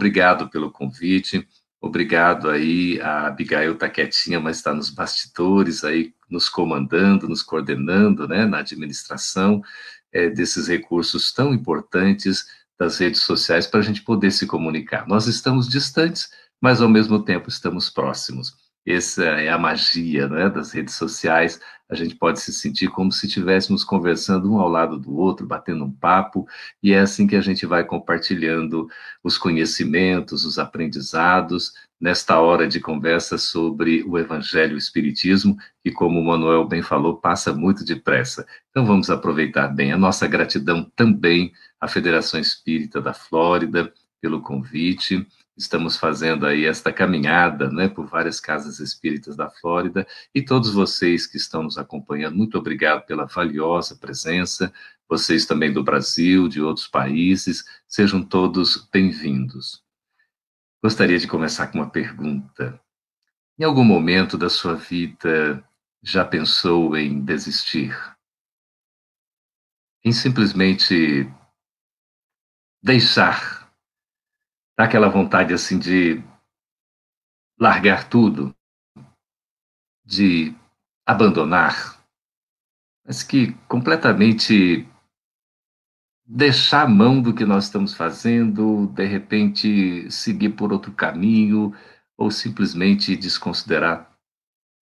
Obrigado pelo convite. Obrigado aí, a Abigail está quietinha, mas está nos bastidores aí, nos comandando, nos coordenando, né, na administração é, desses recursos tão importantes das redes sociais para a gente poder se comunicar. Nós estamos distantes, mas ao mesmo tempo estamos próximos. Essa é a magia, né, das redes sociais, a gente pode se sentir como se estivéssemos conversando um ao lado do outro, batendo um papo, e é assim que a gente vai compartilhando os conhecimentos, os aprendizados, nesta hora de conversa sobre o Evangelho e o Espiritismo, que, como o Manuel bem falou, passa muito depressa. Então vamos aproveitar bem a nossa gratidão também à Federação Espírita da Flórida pelo convite estamos fazendo aí esta caminhada, né, por várias casas espíritas da Flórida e todos vocês que estão nos acompanhando, muito obrigado pela valiosa presença, vocês também do Brasil, de outros países, sejam todos bem-vindos. Gostaria de começar com uma pergunta. Em algum momento da sua vida já pensou em desistir? Em simplesmente deixar Dá aquela vontade assim de largar tudo, de abandonar, mas que completamente deixar a mão do que nós estamos fazendo, de repente seguir por outro caminho ou simplesmente desconsiderar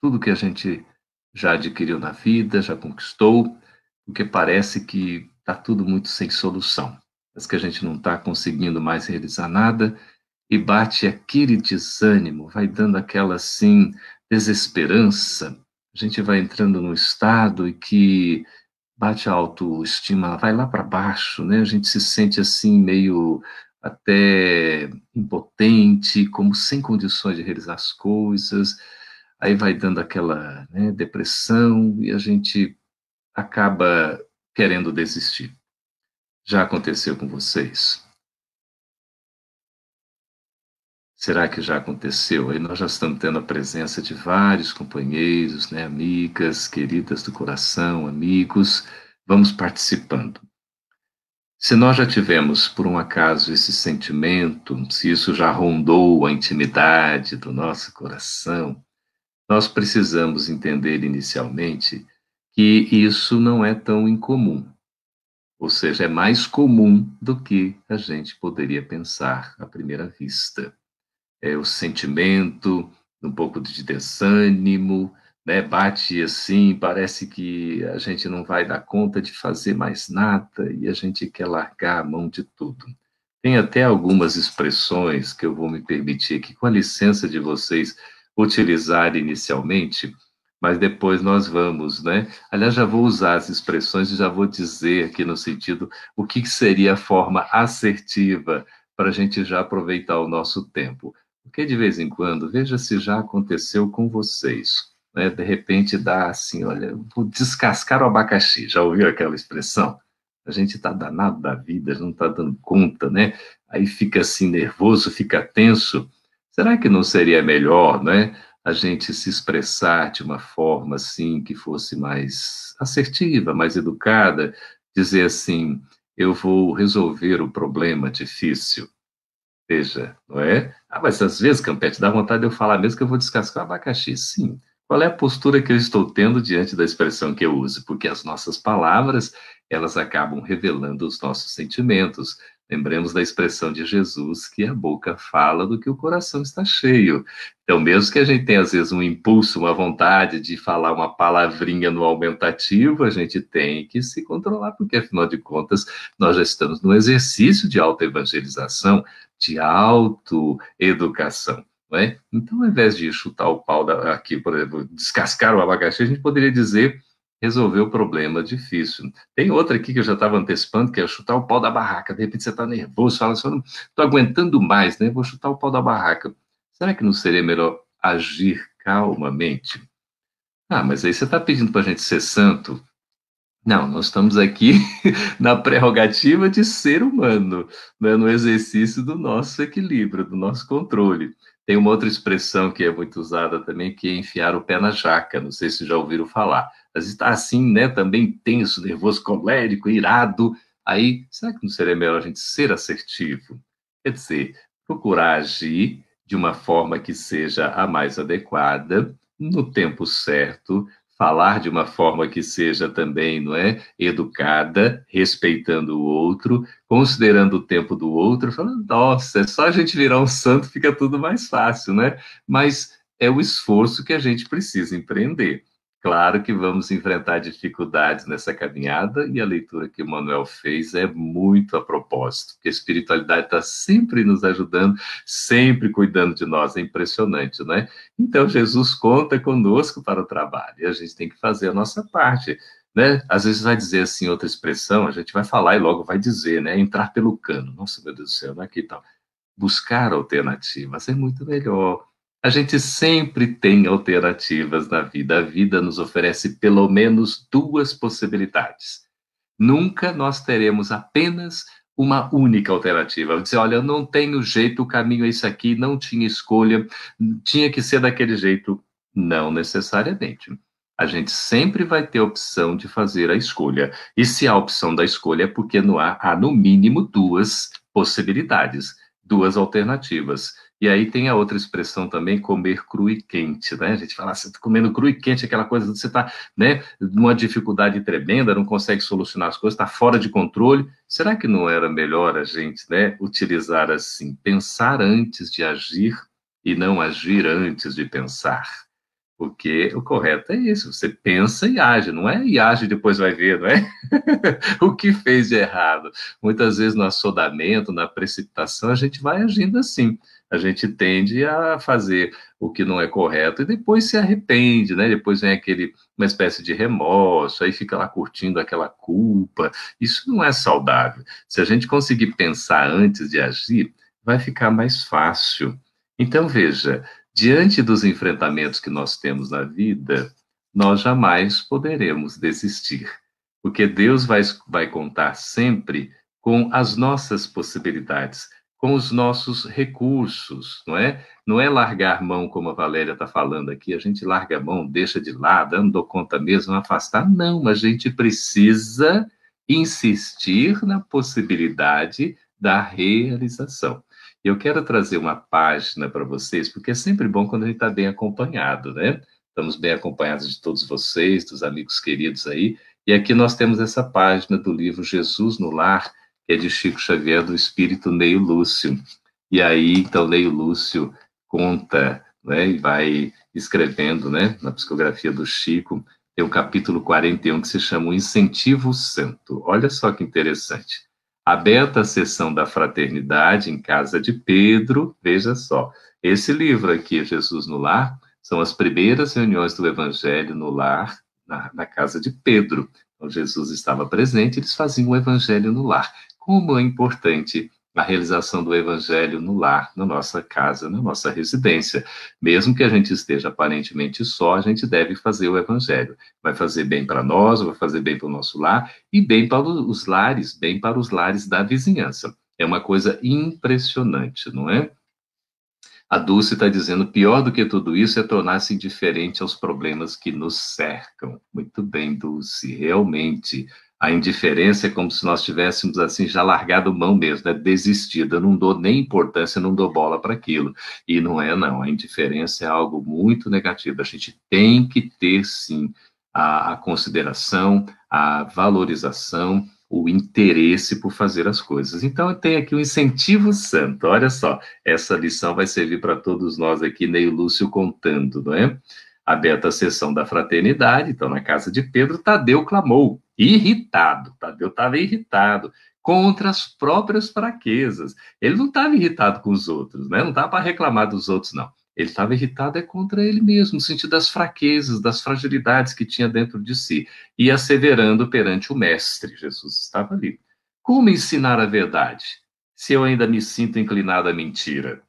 tudo que a gente já adquiriu na vida, já conquistou, porque parece que está tudo muito sem solução mas que a gente não está conseguindo mais realizar nada, e bate aquele desânimo, vai dando aquela assim desesperança. A gente vai entrando num estado e que bate a autoestima, vai lá para baixo, né? A gente se sente assim meio até impotente, como sem condições de realizar as coisas. Aí vai dando aquela né, depressão e a gente acaba querendo desistir já aconteceu com vocês? Será que já aconteceu? Aí nós já estamos tendo a presença de vários companheiros, né, amigas, queridas do coração, amigos. Vamos participando. Se nós já tivemos, por um acaso, esse sentimento, se isso já rondou a intimidade do nosso coração, nós precisamos entender inicialmente que isso não é tão incomum. Ou seja, é mais comum do que a gente poderia pensar à primeira vista. É o sentimento, um pouco de desânimo, né? bate assim, parece que a gente não vai dar conta de fazer mais nada e a gente quer largar a mão de tudo. Tem até algumas expressões que eu vou me permitir aqui, com a licença de vocês, utilizar inicialmente, mas depois nós vamos, né? Aliás, já vou usar as expressões e já vou dizer aqui no sentido o que seria a forma assertiva para a gente já aproveitar o nosso tempo. Porque de vez em quando, veja se já aconteceu com vocês. Né? De repente dá assim, olha, vou descascar o abacaxi. Já ouviu aquela expressão? A gente está danado da vida, não está dando conta, né? Aí fica assim nervoso, fica tenso. Será que não seria melhor, né? a gente se expressar de uma forma assim que fosse mais assertiva, mais educada, dizer assim: eu vou resolver o problema difícil. Veja, não é? Ah, mas às vezes, Campete, dá vontade de eu falar mesmo que eu vou descascar o abacaxi. Sim. Qual é a postura que eu estou tendo diante da expressão que eu uso? Porque as nossas palavras, elas acabam revelando os nossos sentimentos, Lembremos da expressão de Jesus que a boca fala do que o coração está cheio. Então, mesmo que a gente tenha às vezes um impulso, uma vontade de falar uma palavrinha no aumentativo, a gente tem que se controlar, porque afinal de contas, nós já estamos no exercício de autoevangelização, de autoeducação. É? Então, ao invés de chutar o pau da, aqui, por exemplo, descascar o abacaxi, a gente poderia dizer resolveu o problema difícil. Tem outra aqui que eu já estava antecipando, que é chutar o pau da barraca. De repente você está nervoso, fala assim, estou aguentando mais, né? Vou chutar o pau da barraca. Será que não seria melhor agir calmamente? Ah, mas aí você está pedindo para a gente ser santo? Não, nós estamos aqui na prerrogativa de ser humano, né? no exercício do nosso equilíbrio, do nosso controle. Tem uma outra expressão que é muito usada também, que é enfiar o pé na jaca. Não sei se já ouviram falar. Mas está assim, né? Também tenso, nervoso, colérico, irado. Aí, será que não seria melhor a gente ser assertivo? Quer dizer, procurar agir de uma forma que seja a mais adequada, no tempo certo, falar de uma forma que seja também, não é, educada, respeitando o outro, considerando o tempo do outro, falando, nossa, é só a gente virar um santo, fica tudo mais fácil, né? Mas é o esforço que a gente precisa empreender. Claro que vamos enfrentar dificuldades nessa caminhada e a leitura que o Manuel fez é muito a propósito, porque a espiritualidade está sempre nos ajudando, sempre cuidando de nós, é impressionante, né? Então Jesus conta conosco para o trabalho e a gente tem que fazer a nossa parte, né? Às vezes vai dizer assim outra expressão, a gente vai falar e logo vai dizer, né? Entrar pelo cano, nossa meu Deus do céu, não é que tal? Buscar alternativas é muito melhor a gente sempre tem alternativas na vida. A vida nos oferece pelo menos duas possibilidades. Nunca nós teremos apenas uma única alternativa. dizer, olha, eu não tenho jeito, o caminho é esse aqui, não tinha escolha, tinha que ser daquele jeito. Não necessariamente. A gente sempre vai ter a opção de fazer a escolha. E se há a opção da escolha é porque não há, há no mínimo duas possibilidades, duas alternativas. E aí tem a outra expressão também, comer cru e quente, né? A gente fala, ah, você está comendo cru e quente, aquela coisa, você tá, né, numa dificuldade tremenda, não consegue solucionar as coisas, está fora de controle. Será que não era melhor a gente, né, utilizar assim, pensar antes de agir e não agir antes de pensar? Porque o correto é isso, você pensa e age, não é e age e depois vai ver, não é? o que fez de errado? Muitas vezes no assodamento, na precipitação, a gente vai agindo assim a gente tende a fazer o que não é correto e depois se arrepende, né? Depois vem aquele uma espécie de remorso, aí fica lá curtindo aquela culpa. Isso não é saudável. Se a gente conseguir pensar antes de agir, vai ficar mais fácil. Então veja, diante dos enfrentamentos que nós temos na vida, nós jamais poderemos desistir, porque Deus vai, vai contar sempre com as nossas possibilidades com os nossos recursos, não é? Não é largar mão, como a Valéria está falando aqui, a gente larga a mão, deixa de lado, não conta mesmo, afastar. Não, a gente precisa insistir na possibilidade da realização. Eu quero trazer uma página para vocês, porque é sempre bom quando a gente está bem acompanhado, né? Estamos bem acompanhados de todos vocês, dos amigos queridos aí. E aqui nós temos essa página do livro Jesus no Lar, que é de Chico Xavier, do espírito Neio Lúcio. E aí, então, Neio Lúcio conta né, e vai escrevendo né, na psicografia do Chico, tem o capítulo 41 que se chama O Incentivo Santo. Olha só que interessante. Aberta a sessão da fraternidade em casa de Pedro, veja só, esse livro aqui, Jesus no Lar, são as primeiras reuniões do Evangelho no Lar, na, na casa de Pedro. Então, Jesus estava presente, eles faziam o Evangelho no Lar como é importante a realização do evangelho no lar, na nossa casa, na nossa residência. Mesmo que a gente esteja aparentemente só, a gente deve fazer o evangelho. Vai fazer bem para nós, vai fazer bem para o nosso lar e bem para os lares, bem para os lares da vizinhança. É uma coisa impressionante, não é? A Dulce está dizendo: pior do que tudo isso é tornar-se indiferente aos problemas que nos cercam. Muito bem, Dulce, realmente. A indiferença é como se nós tivéssemos assim já largado mão mesmo, né? desistido. Eu não dou nem importância, não dou bola para aquilo. E não é, não. A indiferença é algo muito negativo. A gente tem que ter, sim, a, a consideração, a valorização o interesse por fazer as coisas. Então, tem aqui um incentivo santo. Olha só, essa lição vai servir para todos nós aqui, Ney Lúcio contando, não é? Aberta a sessão da fraternidade, então, na casa de Pedro, Tadeu clamou, irritado. Tadeu estava irritado contra as próprias fraquezas. Ele não estava irritado com os outros, né? Não estava para reclamar dos outros, não. Ele estava irritado é contra ele mesmo, no sentido das fraquezas, das fragilidades que tinha dentro de si, e asseverando perante o Mestre. Jesus estava ali. Como ensinar a verdade, se eu ainda me sinto inclinado à mentira?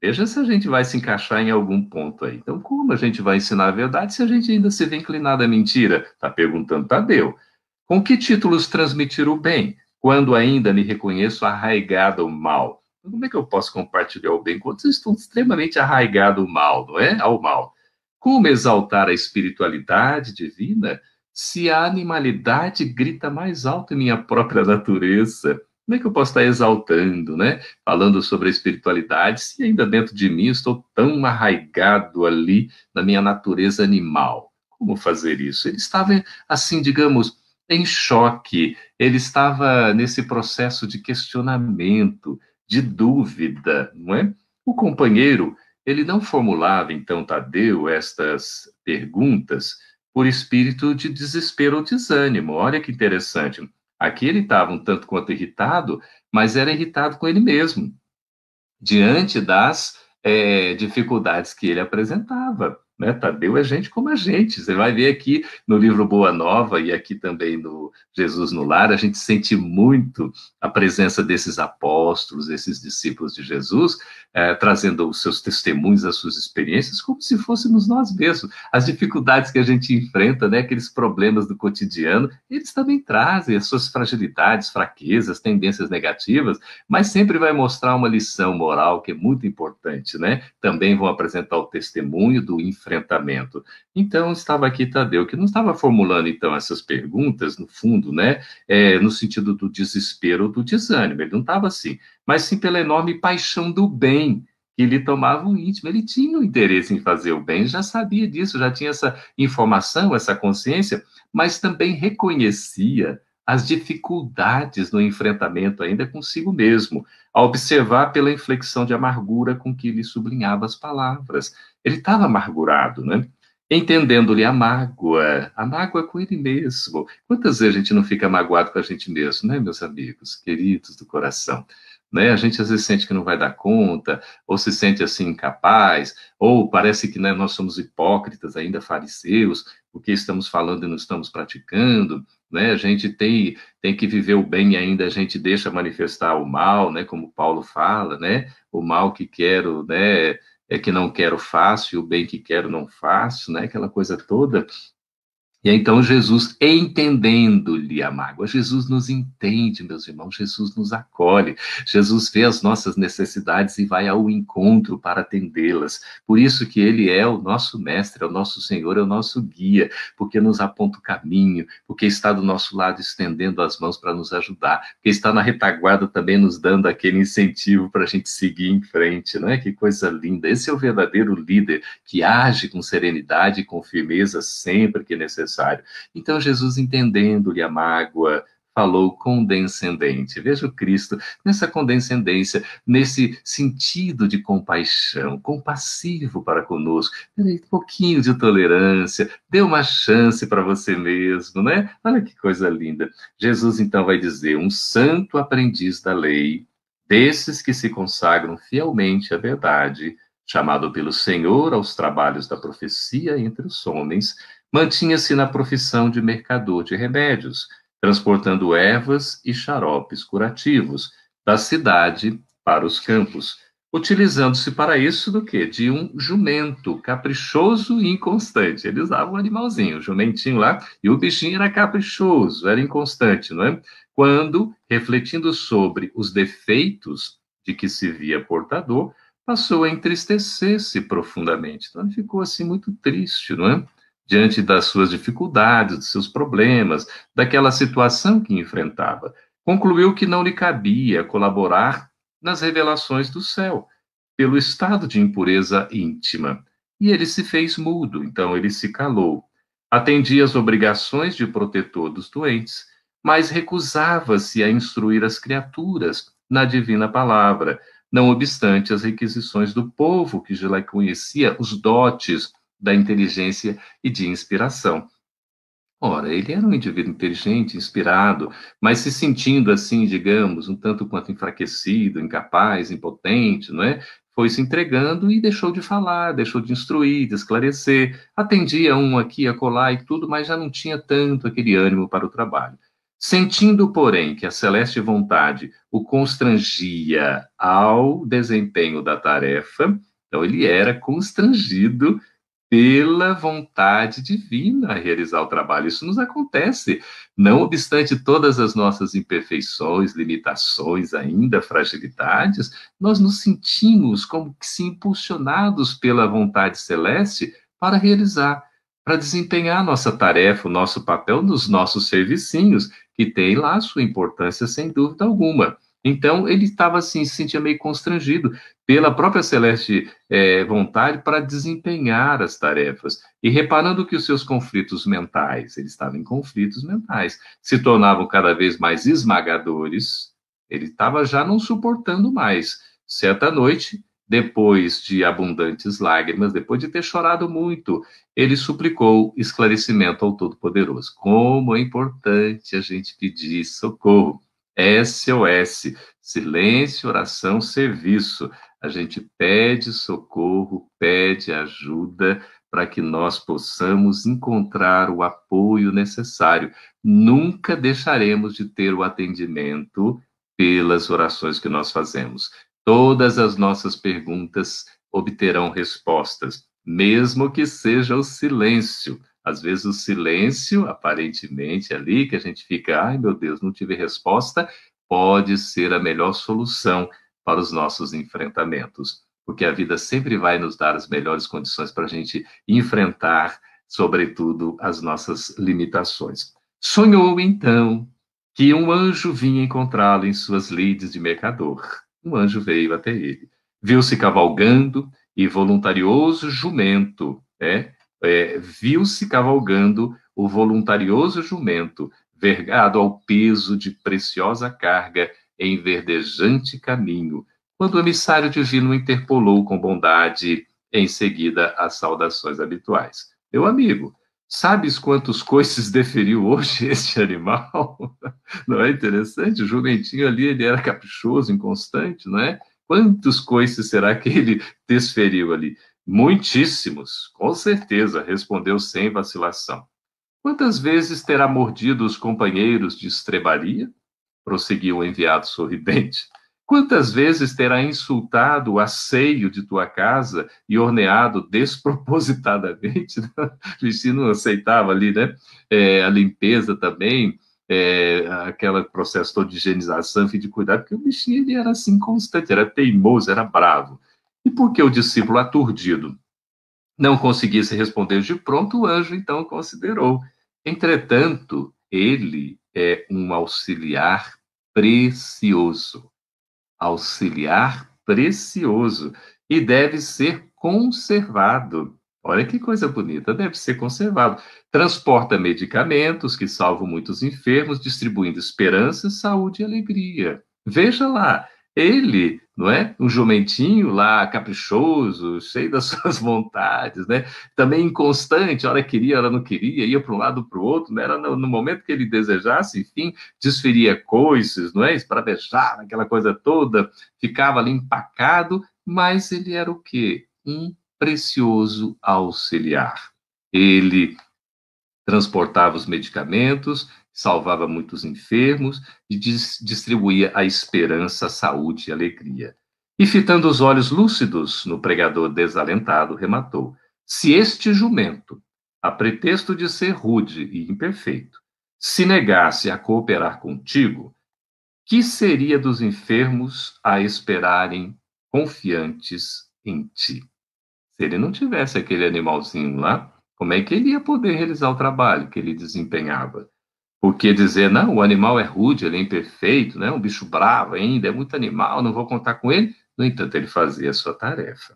Veja se a gente vai se encaixar em algum ponto aí. Então, como a gente vai ensinar a verdade se a gente ainda se vê inclinado à mentira? Está perguntando Tadeu. Com que títulos transmitir o bem, quando ainda me reconheço arraigado ao mal? Como é que eu posso compartilhar o bem quando vocês estão extremamente arraigados ao mal, não é? Ao mal. Como exaltar a espiritualidade divina se a animalidade grita mais alto em minha própria natureza? Como é que eu posso estar exaltando, né? Falando sobre a espiritualidade, se ainda dentro de mim estou tão arraigado ali na minha natureza animal? Como fazer isso? Ele estava, assim, digamos, em choque, ele estava nesse processo de questionamento, de dúvida, não é? O companheiro, ele não formulava, então, Tadeu, estas perguntas por espírito de desespero ou desânimo. Olha que interessante. Aqui ele estava um tanto quanto irritado, mas era irritado com ele mesmo, diante das é, dificuldades que ele apresentava. Né? Tadeu é gente como a gente. Você vai ver aqui no livro Boa Nova e aqui também no Jesus no Lar, a gente sente muito a presença desses apóstolos, desses discípulos de Jesus, eh, trazendo os seus testemunhos, as suas experiências, como se fôssemos nós mesmos. As dificuldades que a gente enfrenta, né? aqueles problemas do cotidiano, eles também trazem as suas fragilidades, fraquezas, tendências negativas, mas sempre vai mostrar uma lição moral que é muito importante. Né? Também vão apresentar o testemunho do enfrentamento. Então, estava aqui Tadeu, que não estava formulando, então, essas perguntas, no fundo, né, é, no sentido do desespero ou do desânimo, ele não estava assim, mas sim pela enorme paixão do bem, que lhe tomava o íntimo. Ele tinha o um interesse em fazer o bem, já sabia disso, já tinha essa informação, essa consciência, mas também reconhecia as dificuldades no enfrentamento ainda consigo mesmo, a observar pela inflexão de amargura com que ele sublinhava as palavras. Ele estava amargurado, né? Entendendo-lhe a mágoa, a mágoa com ele mesmo. Quantas vezes a gente não fica magoado com a gente mesmo, né, meus amigos, queridos do coração? né? A gente às vezes sente que não vai dar conta, ou se sente assim incapaz, ou parece que né, nós somos hipócritas ainda, fariseus, o que estamos falando e não estamos praticando, né? A gente tem, tem que viver o bem e ainda, a gente deixa manifestar o mal, né? Como Paulo fala, né? O mal que quero, né? É que não quero faço, e o bem que quero não faço, né? Aquela coisa toda. E então Jesus, entendendo-lhe a mágoa, Jesus nos entende, meus irmãos, Jesus nos acolhe, Jesus vê as nossas necessidades e vai ao encontro para atendê-las. Por isso que ele é o nosso mestre, é o nosso Senhor, é o nosso guia, porque nos aponta o caminho, porque está do nosso lado estendendo as mãos para nos ajudar, porque está na retaguarda também nos dando aquele incentivo para a gente seguir em frente, não é? Que coisa linda! Esse é o verdadeiro líder que age com serenidade, com firmeza sempre que necessário necessário. Então Jesus, entendendo-lhe a mágoa, falou condescendente. Veja o Cristo nessa condescendência, nesse sentido de compaixão, compassivo para conosco. um pouquinho de tolerância, dê uma chance para você mesmo, né? Olha que coisa linda. Jesus então vai dizer: um santo aprendiz da lei, desses que se consagram fielmente à verdade, chamado pelo Senhor aos trabalhos da profecia entre os homens, Mantinha-se na profissão de mercador de remédios, transportando ervas e xaropes curativos da cidade para os campos, utilizando-se para isso do que? De um jumento caprichoso e inconstante. Ele usava um animalzinho, um jumentinho lá, e o bichinho era caprichoso, era inconstante, não é? Quando, refletindo sobre os defeitos de que se via portador, passou a entristecer-se profundamente. Então ele ficou assim muito triste, não é? diante das suas dificuldades, dos seus problemas, daquela situação que enfrentava. Concluiu que não lhe cabia colaborar nas revelações do céu, pelo estado de impureza íntima. E ele se fez mudo, então ele se calou. Atendia as obrigações de protetor dos doentes, mas recusava-se a instruir as criaturas na divina palavra, não obstante as requisições do povo que já conhecia os dotes da inteligência e de inspiração. Ora, ele era um indivíduo inteligente, inspirado, mas se sentindo assim, digamos, um tanto quanto enfraquecido, incapaz, impotente, não é? Foi se entregando e deixou de falar, deixou de instruir, de esclarecer. Atendia um aqui, acolá e tudo, mas já não tinha tanto aquele ânimo para o trabalho. Sentindo, porém, que a celeste vontade o constrangia ao desempenho da tarefa, então ele era constrangido pela vontade divina a realizar o trabalho. Isso nos acontece. Não obstante todas as nossas imperfeições, limitações, ainda fragilidades, nós nos sentimos como que se impulsionados pela vontade celeste para realizar, para desempenhar nossa tarefa, o nosso papel nos nossos servicinhos, que tem lá sua importância sem dúvida alguma. Então, ele estava assim, se sentia meio constrangido pela própria celeste é, vontade para desempenhar as tarefas. E reparando que os seus conflitos mentais, ele estava em conflitos mentais, se tornavam cada vez mais esmagadores, ele estava já não suportando mais. Certa noite, depois de abundantes lágrimas, depois de ter chorado muito, ele suplicou esclarecimento ao Todo-Poderoso. Como é importante a gente pedir socorro. SOS, silêncio, oração, serviço. A gente pede socorro, pede ajuda para que nós possamos encontrar o apoio necessário. Nunca deixaremos de ter o atendimento pelas orações que nós fazemos. Todas as nossas perguntas obterão respostas, mesmo que seja o silêncio. Às vezes o silêncio, aparentemente ali, que a gente fica, ai meu Deus, não tive resposta, pode ser a melhor solução para os nossos enfrentamentos, porque a vida sempre vai nos dar as melhores condições para a gente enfrentar, sobretudo, as nossas limitações. Sonhou então que um anjo vinha encontrá-lo em suas lides de mercador. Um anjo veio até ele, viu-se cavalgando e voluntarioso jumento, né? é, viu-se cavalgando o voluntarioso jumento, vergado ao peso de preciosa carga em verdejante caminho, quando o emissário divino interpolou com bondade, em seguida, as saudações habituais. Meu amigo, sabes quantos coices deferiu hoje este animal? Não é interessante? O jumentinho ali, ele era caprichoso, inconstante, não é? Quantos coices será que ele desferiu ali? Muitíssimos, com certeza, respondeu sem vacilação. Quantas vezes terá mordido os companheiros de estrebaria? prosseguiu o enviado sorridente. Quantas vezes terá insultado o asseio de tua casa e orneado despropositadamente? Cristina não aceitava ali, né? É, a limpeza também, é, aquele processo todo de higienização, fim de cuidado, porque o bichinho ele era assim constante, era teimoso, era bravo. E porque o discípulo aturdido não conseguisse responder de pronto, o anjo então considerou. Entretanto, ele é um auxiliar precioso. Auxiliar precioso. E deve ser conservado. Olha que coisa bonita, deve ser conservado. Transporta medicamentos que salvam muitos enfermos, distribuindo esperança, saúde e alegria. Veja lá, ele não é? Um jumentinho lá caprichoso, cheio das suas vontades, né? Também inconstante, hora queria, hora não queria, ia para um lado para o outro, né? Era no, no, momento que ele desejasse, enfim, desferia coisas, não é? Esbravejar, aquela coisa toda, ficava ali empacado, mas ele era o quê? Um precioso auxiliar. Ele transportava os medicamentos, salvava muitos enfermos e distribuía a esperança, a saúde e alegria. E fitando os olhos lúcidos no pregador desalentado, rematou: Se este jumento, a pretexto de ser rude e imperfeito, se negasse a cooperar contigo, que seria dos enfermos a esperarem confiantes em ti? Se ele não tivesse aquele animalzinho lá, como é que ele ia poder realizar o trabalho que ele desempenhava? Porque dizer, não, o animal é rude, ele é imperfeito, né? um bicho bravo ainda, é muito animal, não vou contar com ele. No entanto, ele fazia a sua tarefa.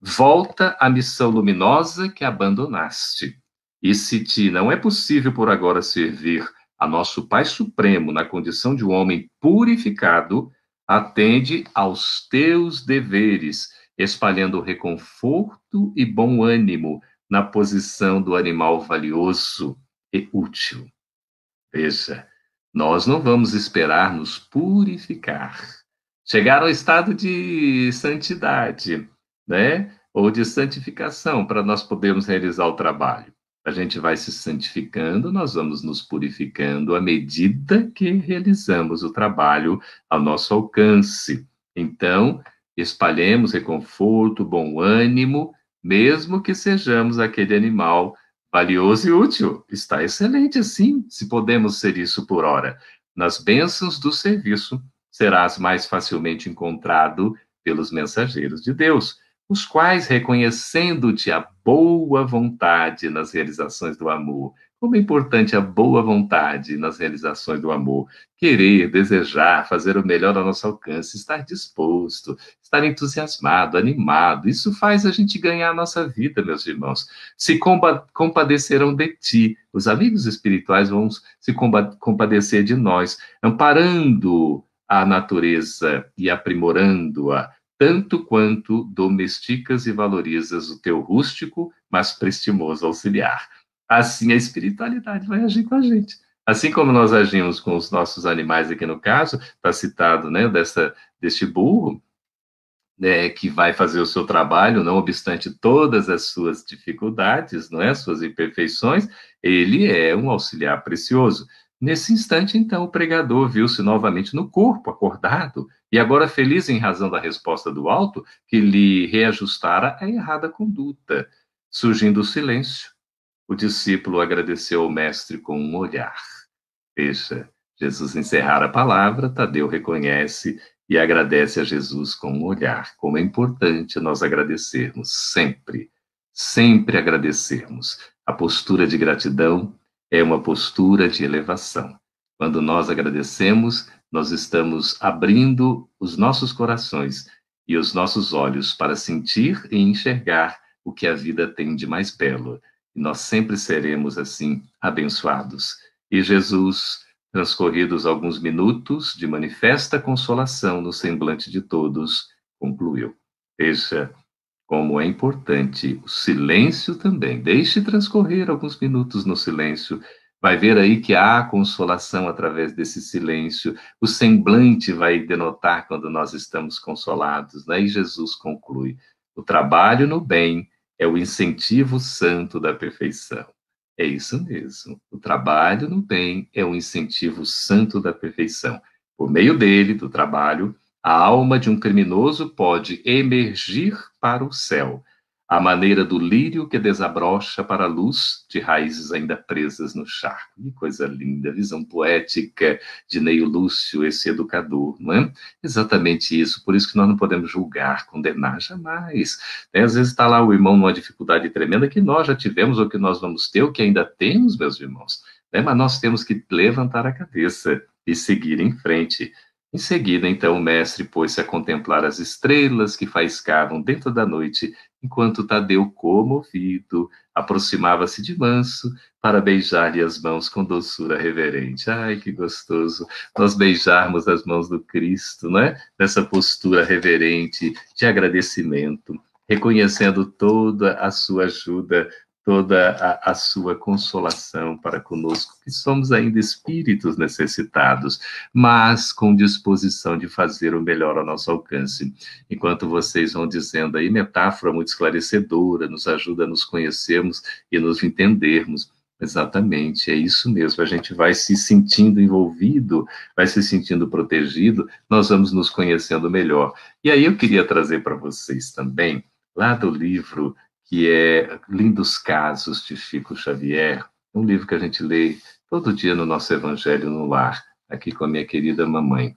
Volta à missão luminosa que abandonaste. E se te não é possível por agora servir a nosso Pai Supremo na condição de um homem purificado, atende aos teus deveres, espalhando reconforto e bom ânimo na posição do animal valioso e útil. Veja, nós não vamos esperar nos purificar, chegar ao estado de santidade, né? Ou de santificação para nós podermos realizar o trabalho. A gente vai se santificando, nós vamos nos purificando à medida que realizamos o trabalho ao nosso alcance. Então, espalhemos reconforto, bom ânimo, mesmo que sejamos aquele animal valioso e útil. Está excelente assim, se podemos ser isso por hora. Nas bênçãos do serviço, serás mais facilmente encontrado pelos mensageiros de Deus, os quais, reconhecendo-te a boa vontade nas realizações do amor como é importante a boa vontade nas realizações do amor. Querer, desejar, fazer o melhor ao nosso alcance, estar disposto, estar entusiasmado, animado. Isso faz a gente ganhar a nossa vida, meus irmãos. Se compadecerão de ti. Os amigos espirituais vão se compadecer de nós, amparando a natureza e aprimorando-a, tanto quanto domesticas e valorizas o teu rústico, mas prestimoso auxiliar assim a espiritualidade vai agir com a gente. Assim como nós agimos com os nossos animais, aqui no caso, está citado, né, dessa, deste burro, né, que vai fazer o seu trabalho, não obstante todas as suas dificuldades, não é, suas imperfeições, ele é um auxiliar precioso. Nesse instante, então, o pregador viu-se novamente no corpo, acordado, e agora feliz em razão da resposta do alto, que lhe reajustara a errada conduta. Surgindo o silêncio, o discípulo agradeceu ao mestre com um olhar. Deixa Jesus encerrar a palavra, Tadeu reconhece e agradece a Jesus com um olhar. Como é importante nós agradecermos sempre, sempre agradecermos. A postura de gratidão é uma postura de elevação. Quando nós agradecemos, nós estamos abrindo os nossos corações e os nossos olhos para sentir e enxergar o que a vida tem de mais belo e nós sempre seremos assim abençoados. E Jesus, transcorridos alguns minutos de manifesta consolação no semblante de todos, concluiu: Veja como é importante o silêncio também. Deixe transcorrer alguns minutos no silêncio. Vai ver aí que há consolação através desse silêncio. O semblante vai denotar quando nós estamos consolados. Né? E Jesus conclui: o trabalho no bem é o incentivo santo da perfeição. É isso mesmo. O trabalho no bem é o incentivo santo da perfeição. Por meio dele, do trabalho, a alma de um criminoso pode emergir para o céu, à maneira do lírio que desabrocha para a luz de raízes ainda presas no charco. Que coisa linda, visão poética de Neio Lúcio, esse educador, não é? Exatamente isso, por isso que nós não podemos julgar, condenar jamais. Né? Às vezes está lá o irmão numa dificuldade tremenda que nós já tivemos, ou que nós vamos ter, ou que ainda temos, meus irmãos. Né? Mas nós temos que levantar a cabeça e seguir em frente. Em seguida, então, o mestre pôs-se a contemplar as estrelas que faiscavam dentro da noite, enquanto Tadeu, comovido, aproximava-se de manso para beijar-lhe as mãos com doçura reverente. Ai, que gostoso! Nós beijarmos as mãos do Cristo, não é? Nessa postura reverente de agradecimento, reconhecendo toda a sua ajuda toda a, a, sua consolação para conosco, que somos ainda espíritos necessitados, mas com disposição de fazer o melhor ao nosso alcance. Enquanto vocês vão dizendo aí, metáfora muito esclarecedora, nos ajuda a nos conhecermos e nos entendermos. Exatamente, é isso mesmo. A gente vai se sentindo envolvido, vai se sentindo protegido, nós vamos nos conhecendo melhor. E aí eu queria trazer para vocês também, lá do livro que é Lindos Casos de Chico Xavier, um livro que a gente lê todo dia no nosso Evangelho no Lar, aqui com a minha querida mamãe.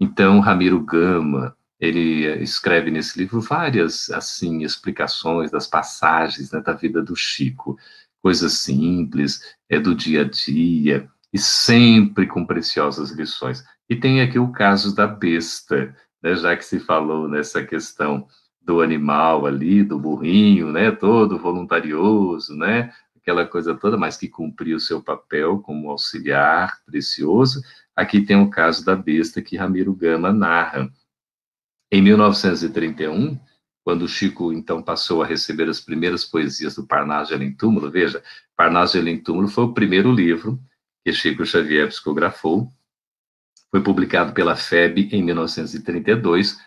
Então, Ramiro Gama, ele eh, escreve nesse livro várias, assim, explicações das passagens né, da vida do Chico, coisas simples, é do dia a dia, e sempre com preciosas lições. E tem aqui o caso da besta, né, já que se falou nessa questão do animal ali, do burrinho, né, todo voluntarioso, né, aquela coisa toda, mas que cumpriu o seu papel como auxiliar precioso. Aqui tem o caso da besta que Ramiro Gama narra. Em 1931, quando Chico então passou a receber as primeiras poesias do Parnaso de Além Túmulo, veja, Parnaso de Além Túmulo foi o primeiro livro que Chico Xavier psicografou, foi publicado pela FEB em 1932,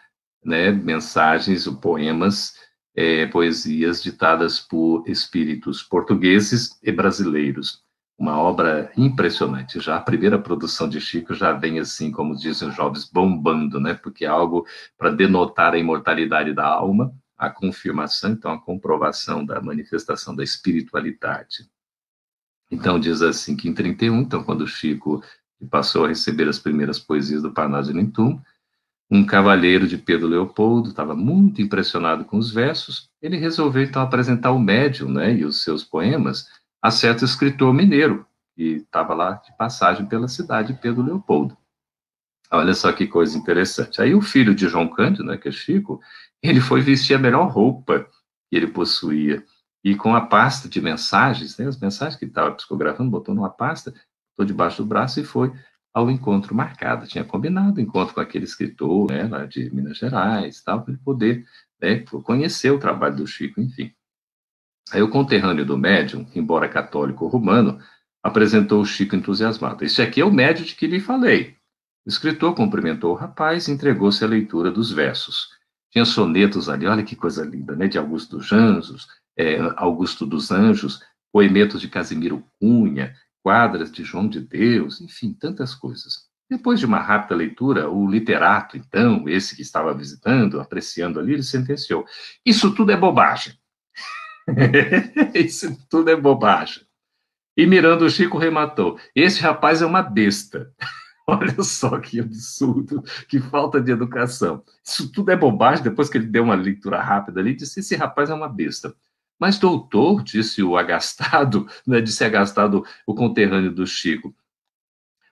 né, mensagens poemas, é, poesias ditadas por espíritos portugueses e brasileiros. Uma obra impressionante. Já a primeira produção de Chico já vem assim, como dizem os jovens, bombando, né? Porque é algo para denotar a imortalidade da alma, a confirmação, então a comprovação da manifestação da espiritualidade. Então diz assim que em 31, então quando Chico passou a receber as primeiras poesias do Parnaso de Lintum, um cavalheiro de Pedro Leopoldo estava muito impressionado com os versos. Ele resolveu então apresentar o médium né, e os seus poemas a certo escritor mineiro, que estava lá de passagem pela cidade de Pedro Leopoldo. Olha só que coisa interessante. Aí o filho de João Cândido, né, que é Chico, ele foi vestir a melhor roupa que ele possuía. E com a pasta de mensagens, né, as mensagens que estava psicografando, botou numa pasta, botou debaixo do braço e foi ao encontro marcado. Tinha combinado o encontro com aquele escritor né, lá de Minas Gerais, tal, para ele poder né, conhecer o trabalho do Chico, enfim. Aí o conterrâneo do médium, embora católico romano, apresentou o Chico entusiasmado. Isso aqui é o médium de que lhe falei. O escritor cumprimentou o rapaz e entregou-se à leitura dos versos. Tinha sonetos ali, olha que coisa linda, né? De Augusto dos Anjos, é, Augusto dos Anjos, poemetos de Casimiro Cunha, quadras de João de Deus, enfim, tantas coisas. Depois de uma rápida leitura, o literato, então, esse que estava visitando, apreciando ali, ele sentenciou: Isso tudo é bobagem. Isso tudo é bobagem. E mirando o Chico, rematou: Esse rapaz é uma besta. Olha só que absurdo, que falta de educação. Isso tudo é bobagem. Depois que ele deu uma leitura rápida ali, disse: Esse rapaz é uma besta. Mas, doutor, disse o agastado, né, disse agastado o conterrâneo do Chico,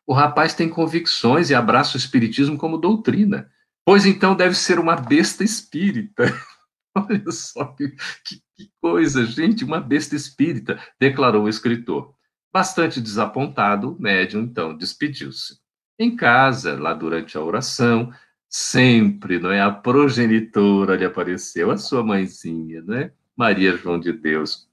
o rapaz tem convicções e abraça o espiritismo como doutrina. Pois então deve ser uma besta espírita. Olha só que, que, que coisa, gente, uma besta espírita, declarou o escritor. Bastante desapontado, o médium então despediu-se. Em casa, lá durante a oração, sempre, não é? A progenitora lhe apareceu, a sua mãezinha, né? Maria João de Deus,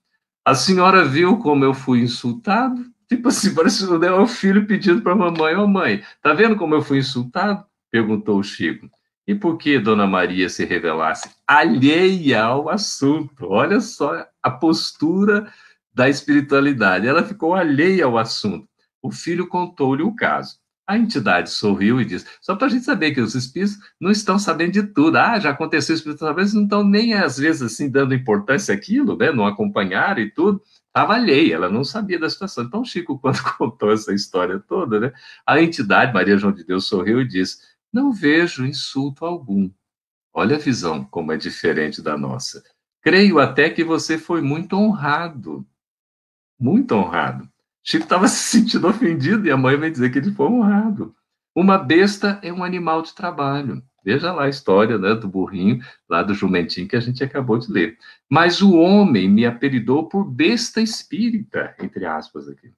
a senhora viu como eu fui insultado? Tipo assim, parece que é o filho pedindo para a mamãe, ó oh, mãe, tá vendo como eu fui insultado? Perguntou o Chico. E por que Dona Maria se revelasse alheia ao assunto? Olha só a postura da espiritualidade. Ela ficou alheia ao assunto. O filho contou-lhe o caso. A entidade sorriu e disse: Só para a gente saber que os espíritos não estão sabendo de tudo. Ah, já aconteceu o espírito, talvez não estão nem, às vezes, assim, dando importância àquilo, né? Não acompanharam e tudo. Estava alheia, ela não sabia da situação. Então, Chico, quando contou essa história toda, né? A entidade, Maria João de Deus, sorriu e disse: Não vejo insulto algum. Olha a visão como é diferente da nossa. Creio até que você foi muito honrado. Muito honrado Chico estava se sentindo ofendido e a mãe vai dizer que ele foi honrado. Uma besta é um animal de trabalho. Veja lá a história né, do burrinho, lá do jumentinho que a gente acabou de ler. Mas o homem me apelidou por besta espírita, entre aspas aqui.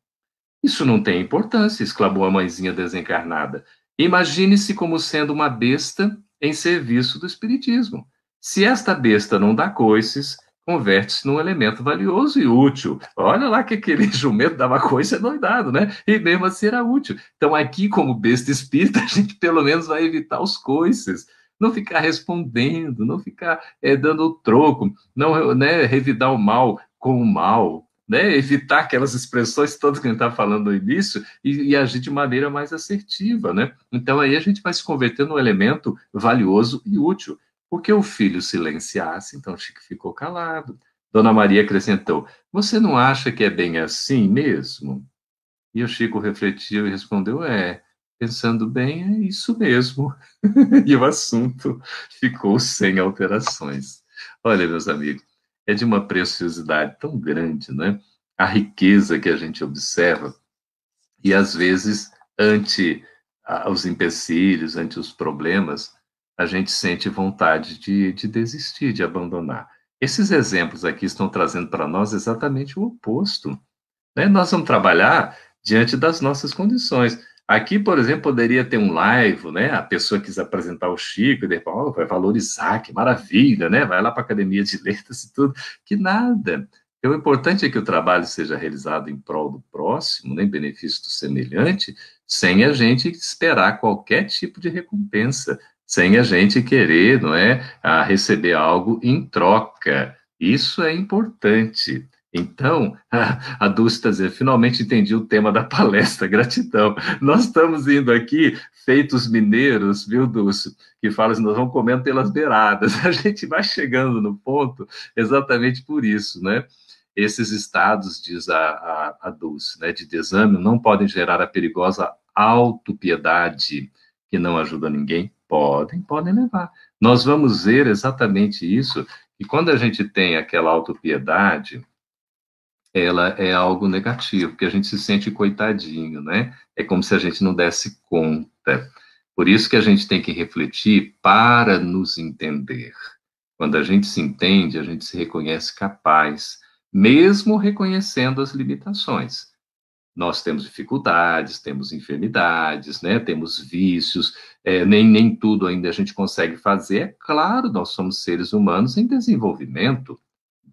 Isso não tem importância, exclamou a mãezinha desencarnada. Imagine-se como sendo uma besta em serviço do espiritismo. Se esta besta não dá coices, converte-se num elemento valioso e útil. Olha lá que aquele jumento dava coisa é doidado, né? E mesmo assim era útil. Então, aqui, como besta espírita, a gente pelo menos vai evitar os coices. Não ficar respondendo, não ficar é, dando troco, não né, revidar o mal com o mal, né? evitar aquelas expressões todas que a gente está falando no início e, e, agir de maneira mais assertiva. Né? Então, aí a gente vai se converter num elemento valioso e útil. O que o filho silenciasse, então Chico ficou calado. Dona Maria acrescentou: Você não acha que é bem assim mesmo? E o Chico refletiu e respondeu: É, pensando bem, é isso mesmo. e o assunto ficou sem alterações. Olha, meus amigos, é de uma preciosidade tão grande, né? A riqueza que a gente observa e às vezes ante os empecilhos, ante os problemas, a gente sente vontade de, de desistir, de abandonar. Esses exemplos aqui estão trazendo para nós exatamente o oposto. Né? Nós vamos trabalhar diante das nossas condições. Aqui, por exemplo, poderia ter um live, né? A pessoa quis apresentar o Chico, e depois oh, vai valorizar, que maravilha, né? Vai lá para a academia de letras e tudo, que nada. Então, o importante é que o trabalho seja realizado em prol do próximo, né? em benefício do semelhante, sem a gente esperar qualquer tipo de recompensa, sem a gente querer, não é, a receber algo em troca. Isso é importante. Então, a, Dulce está dizendo, finalmente entendi o tema da palestra, gratidão. Nós estamos indo aqui, feitos mineiros, viu, Dulce? Que fala assim, nós vamos comendo pelas beiradas. A gente vai chegando no ponto exatamente por isso, né? Esses estados, diz a, a, a Dulce, né, de desânimo, não podem gerar a perigosa autopiedade que não ajuda ninguém, Podem, podem levar. Nós vamos ver exatamente isso, e quando a gente tem aquela autopiedade, ela é algo negativo, porque a gente se sente coitadinho, né? É como se a gente não desse conta. Por isso que a gente tem que refletir para nos entender. Quando a gente se entende, a gente se reconhece capaz, mesmo reconhecendo as limitações nós temos dificuldades, temos enfermidades, né, temos vícios, é, nem, nem tudo ainda a gente consegue fazer. É claro, nós somos seres humanos em desenvolvimento,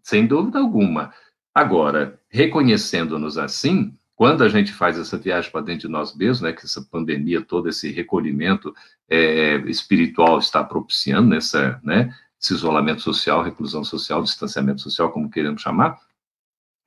sem dúvida alguma. Agora, reconhecendo-nos assim, quando a gente faz essa viagem para dentro de nós mesmos, né, que essa pandemia, todo esse recolhimento é, espiritual está propiciando, nessa, né, esse isolamento social, reclusão social, distanciamento social, como queremos chamar,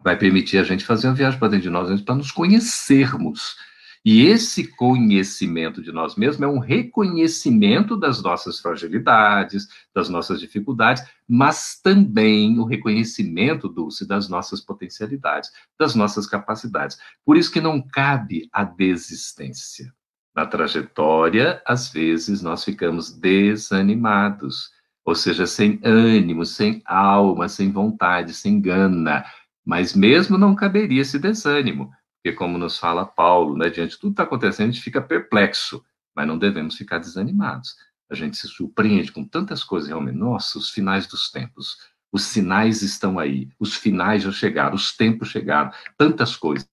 vai permitir a gente fazer uma viagem para dentro de nós mesmos, para nos conhecermos. E esse conhecimento de nós mesmos é um reconhecimento das nossas fragilidades, das nossas dificuldades, mas também o reconhecimento, Dulce, das nossas potencialidades, das nossas capacidades. Por isso que não cabe a desistência. Na trajetória, às vezes, nós ficamos desanimados, ou seja, sem ânimo, sem alma, sem vontade, sem gana. Mas mesmo não caberia esse desânimo, porque, como nos fala Paulo, né, diante de tudo que está acontecendo, a gente fica perplexo, mas não devemos ficar desanimados. A gente se surpreende com tantas coisas realmente. Nossa, os finais dos tempos. Os sinais estão aí, os finais já chegaram, os tempos chegaram, tantas coisas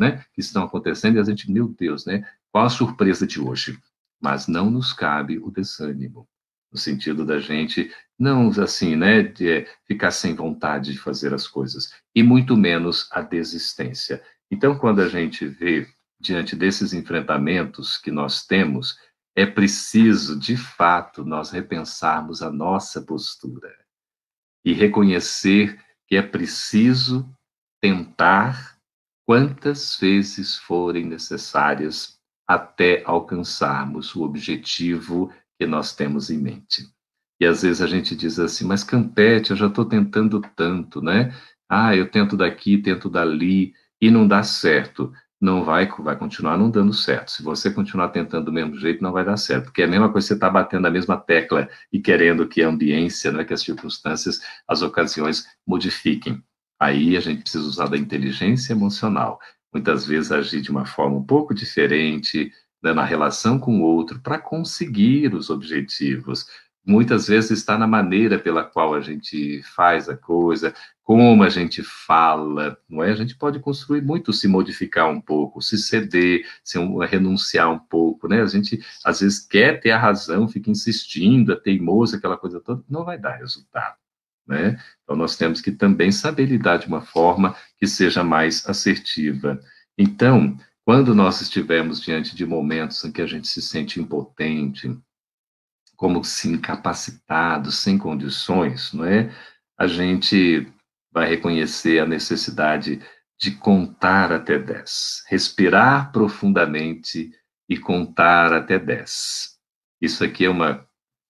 né, que estão acontecendo e a gente, meu Deus, né, qual a surpresa de hoje? Mas não nos cabe o desânimo no sentido da gente não assim, né, de eh, ficar sem vontade de fazer as coisas, e muito menos a desistência. Então, quando a gente vê diante desses enfrentamentos que nós temos, é preciso, de fato, nós repensarmos a nossa postura e reconhecer que é preciso tentar quantas vezes forem necessárias até alcançarmos o objetivo que nós temos em mente. E às vezes a gente diz assim, mas Campete, eu já estou tentando tanto, né? Ah, eu tento daqui, tento dali, e não dá certo. Não vai, vai continuar não dando certo. Se você continuar tentando do mesmo jeito, não vai dar certo. Porque é a mesma coisa você está batendo a mesma tecla e querendo que a ambiência, né, que as circunstâncias, as ocasiões modifiquem. Aí a gente precisa usar da inteligência emocional. Muitas vezes agir de uma forma um pouco diferente, né, na relação com o outro para conseguir os objetivos. Muitas vezes está na maneira pela qual a gente faz a coisa, como a gente fala, não é? A gente pode construir muito, se modificar um pouco, se ceder, se um, renunciar um pouco, né? A gente às vezes quer ter a razão, fica insistindo, é teimoso, aquela coisa toda, não vai dar resultado, né? Então nós temos que também saber lidar de uma forma que seja mais assertiva. Então, quando nós estivermos diante de momentos em que a gente se sente impotente, como se incapacitado, sem condições, não é? A gente vai reconhecer a necessidade de contar até 10, respirar profundamente e contar até 10. Isso aqui é uma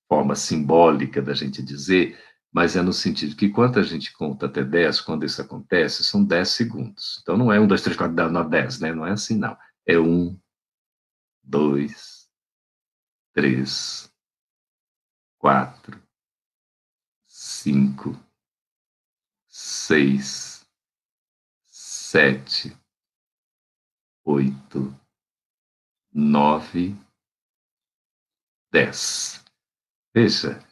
forma simbólica da gente dizer mas é no sentido que quando a gente conta até 10, quando isso acontece, são 10 segundos. Então não é 1, 2, 3, 4, 10, 9, 10, né? Não é assim, não. É 1, 2, 3, 4, 5, 6, 7, 8, 9, 10. Veja,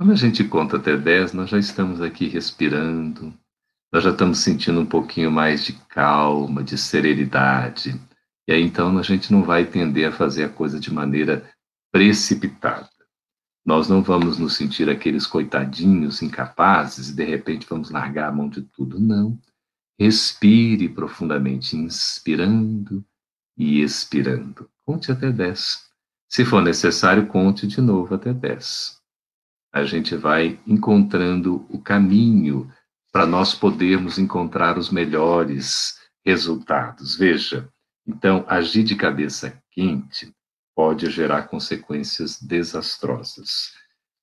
quando a gente conta até 10, nós já estamos aqui respirando, nós já estamos sentindo um pouquinho mais de calma, de serenidade. E aí então a gente não vai tender a fazer a coisa de maneira precipitada. Nós não vamos nos sentir aqueles coitadinhos incapazes e de repente vamos largar a mão de tudo. Não. Respire profundamente, inspirando e expirando. Conte até 10. Se for necessário, conte de novo até 10 a gente vai encontrando o caminho para nós podermos encontrar os melhores resultados. Veja, então, agir de cabeça quente pode gerar consequências desastrosas.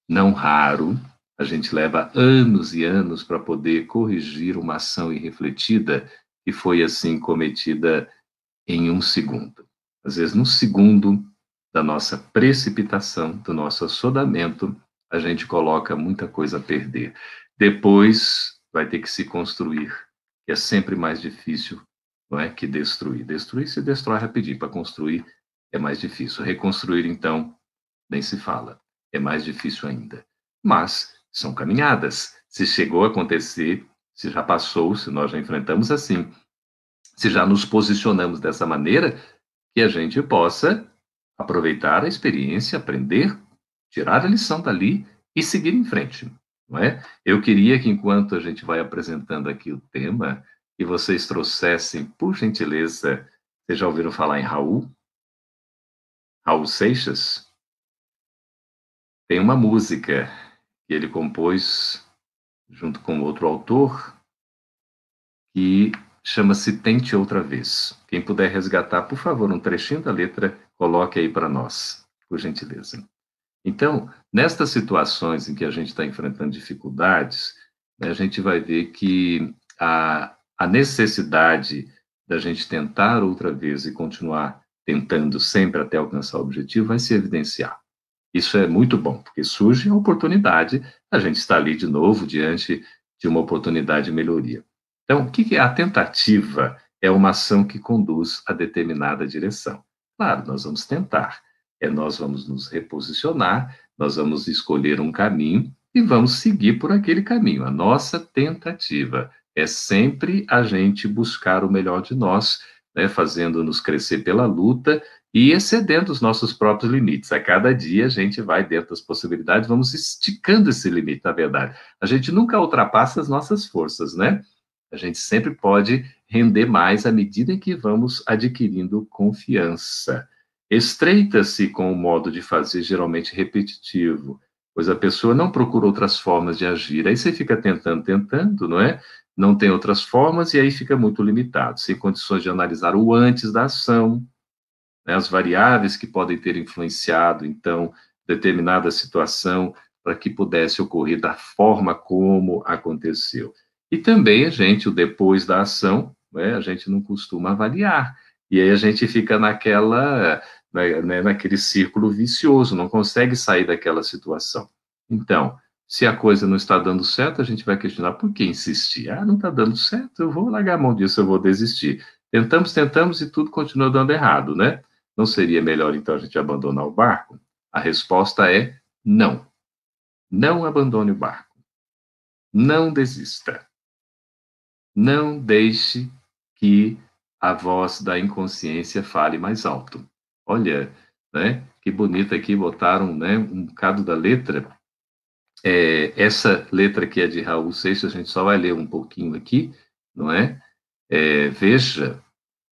Não raro, a gente leva anos e anos para poder corrigir uma ação irrefletida que foi assim cometida em um segundo. Às vezes, no segundo da nossa precipitação, do nosso assodamento, a gente coloca muita coisa a perder. Depois vai ter que se construir, que é sempre mais difícil, não é, que destruir. Destruir se destrói rapidinho, para construir é mais difícil. Reconstruir então nem se fala, é mais difícil ainda. Mas são caminhadas. Se chegou a acontecer, se já passou, se nós já enfrentamos assim, se já nos posicionamos dessa maneira, que a gente possa aproveitar a experiência, aprender tirar a lição dali e seguir em frente, não é? Eu queria que enquanto a gente vai apresentando aqui o tema, que vocês trouxessem, por gentileza, vocês já ouviram falar em Raul? Raul Seixas? Tem uma música que ele compôs junto com outro autor que chama-se Tente Outra Vez. Quem puder resgatar, por favor, um trechinho da letra, coloque aí para nós, por gentileza. Então, nestas situações em que a gente está enfrentando dificuldades, né, a gente vai ver que a, a necessidade da gente tentar outra vez e continuar tentando sempre até alcançar o objetivo vai se evidenciar. Isso é muito bom, porque surge a oportunidade, a gente está ali de novo diante de uma oportunidade de melhoria. Então, o que é a tentativa? É uma ação que conduz a determinada direção. Claro, nós vamos tentar, é, nós vamos nos reposicionar, nós vamos escolher um caminho e vamos seguir por aquele caminho. A nossa tentativa é sempre a gente buscar o melhor de nós, né, fazendo-nos crescer pela luta e excedendo os nossos próprios limites. A cada dia a gente vai dentro das possibilidades, vamos esticando esse limite, na verdade. A gente nunca ultrapassa as nossas forças, né? A gente sempre pode render mais à medida em que vamos adquirindo confiança. Estreita-se com o modo de fazer geralmente repetitivo, pois a pessoa não procura outras formas de agir. Aí você fica tentando, tentando, não é? Não tem outras formas e aí fica muito limitado, sem condições de analisar o antes da ação, né? as variáveis que podem ter influenciado, então, determinada situação para que pudesse ocorrer da forma como aconteceu. E também a gente, o depois da ação, né, a gente não costuma avaliar. E aí a gente fica naquela né, né, naquele círculo vicioso, não consegue sair daquela situação. Então, se a coisa não está dando certo, a gente vai questionar por que insistir. Ah, não está dando certo, eu vou largar a mão disso, eu vou desistir. Tentamos, tentamos e tudo continua dando errado, né? Não seria melhor então a gente abandonar o barco? A resposta é não. Não abandone o barco. Não desista. Não deixe que a voz da inconsciência fale mais alto. Olha, né? Que bonito aqui, botaram né, um bocado da letra. É, essa letra que é de Raul Seixas, a gente só vai ler um pouquinho aqui, não é? é veja,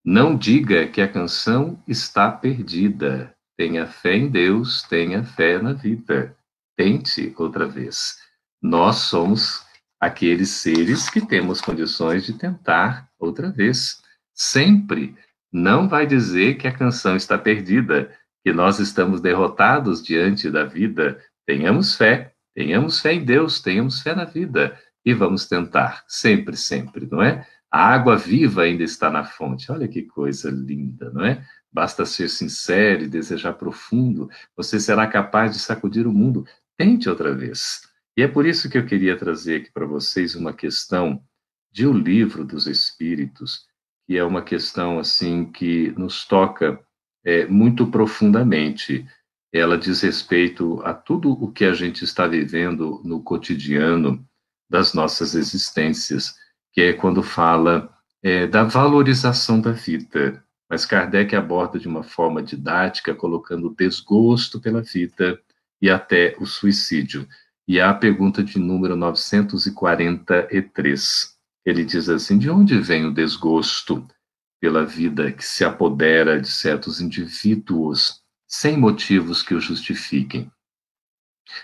não diga que a canção está perdida. Tenha fé em Deus, tenha fé na vida. Tente outra vez. Nós somos aqueles seres que temos condições de tentar outra vez. Sempre não vai dizer que a canção está perdida, que nós estamos derrotados diante da vida. Tenhamos fé, tenhamos fé em Deus, tenhamos fé na vida e vamos tentar, sempre, sempre, não é? A água viva ainda está na fonte. Olha que coisa linda, não é? Basta ser sincero e desejar profundo, você será capaz de sacudir o mundo. Tente outra vez. E é por isso que eu queria trazer aqui para vocês uma questão de O Livro dos Espíritos, e é uma questão assim que nos toca é, muito profundamente. Ela diz respeito a tudo o que a gente está vivendo no cotidiano das nossas existências, que é quando fala é, da valorização da vida. Mas Kardec aborda de uma forma didática, colocando o desgosto pela vida e até o suicídio. E há a pergunta de número 943. Ele diz assim: de onde vem o desgosto pela vida que se apodera de certos indivíduos sem motivos que o justifiquem?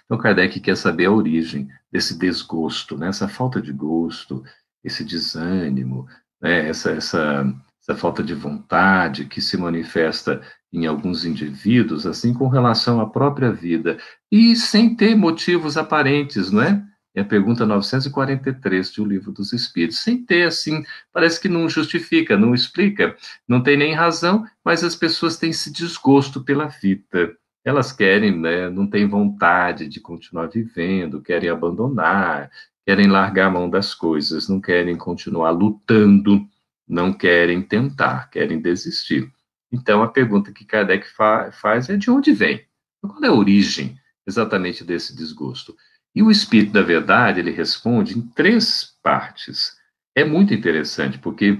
Então, Kardec quer saber a origem desse desgosto, né? essa falta de gosto, esse desânimo, né? essa, essa, essa falta de vontade que se manifesta em alguns indivíduos, assim, com relação à própria vida, e sem ter motivos aparentes, não é? É a pergunta 943 de O Livro dos Espíritos. Sem ter, assim, parece que não justifica, não explica, não tem nem razão, mas as pessoas têm esse desgosto pela vida. Elas querem, né, não têm vontade de continuar vivendo, querem abandonar, querem largar a mão das coisas, não querem continuar lutando, não querem tentar, querem desistir. Então, a pergunta que Kardec fa faz é de onde vem? Qual é a origem exatamente desse desgosto? E o Espírito da Verdade, ele responde em três partes. É muito interessante, porque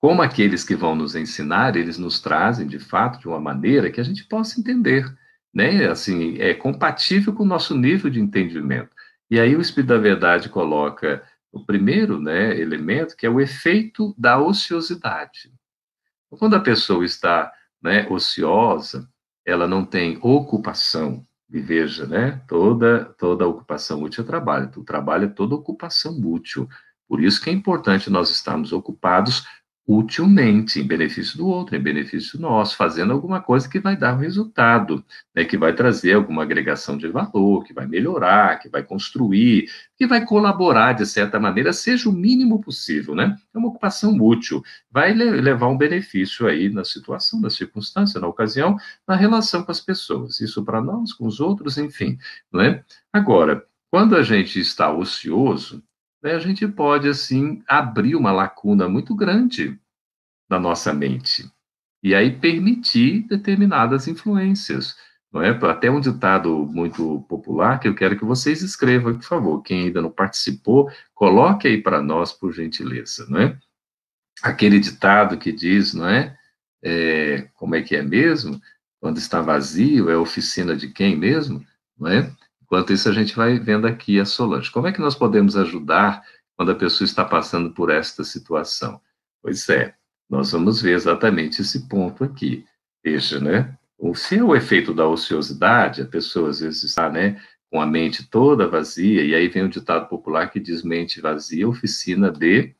como aqueles que vão nos ensinar, eles nos trazem, de fato, de uma maneira que a gente possa entender, né? Assim, é compatível com o nosso nível de entendimento. E aí o Espírito da Verdade coloca o primeiro né, elemento, que é o efeito da ociosidade. Quando a pessoa está né, ociosa, ela não tem ocupação, e veja, né? Toda, toda ocupação útil é trabalho. O trabalho é toda ocupação útil. Por isso que é importante nós estarmos ocupados utilmente, em benefício do outro, em benefício nosso, fazendo alguma coisa que vai dar um resultado, né, que vai trazer alguma agregação de valor, que vai melhorar, que vai construir, que vai colaborar de certa maneira, seja o mínimo possível, né? É uma ocupação útil, vai levar um benefício aí na situação, na circunstância, na ocasião, na relação com as pessoas, isso para nós, com os outros, enfim, né? Agora, quando a gente está ocioso, né, a gente pode, assim, abrir uma lacuna muito grande na nossa mente e aí permitir determinadas influências. Não é? Até um ditado muito popular que eu quero que vocês escrevam, por favor. Quem ainda não participou, coloque aí para nós, por gentileza. Não é? Aquele ditado que diz, não é? é? Como é que é mesmo? Quando está vazio, é oficina de quem mesmo? Não é? Enquanto isso, a gente vai vendo aqui a Solange. Como é que nós podemos ajudar quando a pessoa está passando por esta situação? Pois é, nós vamos ver exatamente esse ponto aqui. Veja, né? Se é o efeito da ociosidade, a pessoa às vezes está, né, com a mente toda vazia, e aí vem o um ditado popular que diz mente vazia, oficina de.